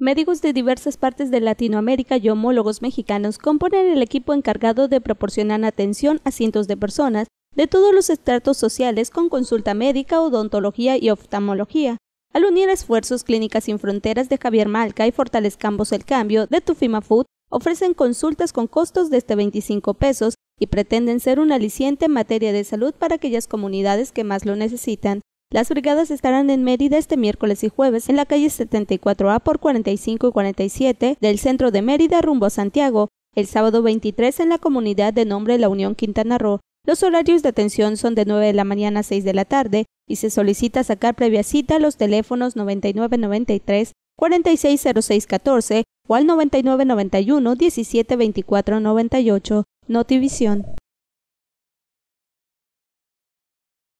Médicos de diversas partes de Latinoamérica y homólogos mexicanos componen el equipo encargado de proporcionar atención a cientos de personas de todos los estratos sociales con consulta médica, odontología y oftalmología. Al unir esfuerzos, Clínicas Sin Fronteras de Javier Malca y Fortalezcamos el Cambio de Tufima Food ofrecen consultas con costos de desde 25 pesos y pretenden ser un aliciente en materia de salud para aquellas comunidades que más lo necesitan. Las brigadas estarán en Mérida este miércoles y jueves en la calle 74A por 45 y 47 del centro de Mérida rumbo a Santiago, el sábado 23 en la comunidad de nombre La Unión Quintana Roo. Los horarios de atención son de 9 de la mañana a 6 de la tarde y se solicita sacar previa cita a los teléfonos 9993 460614 o al 9991 172498. Notivisión.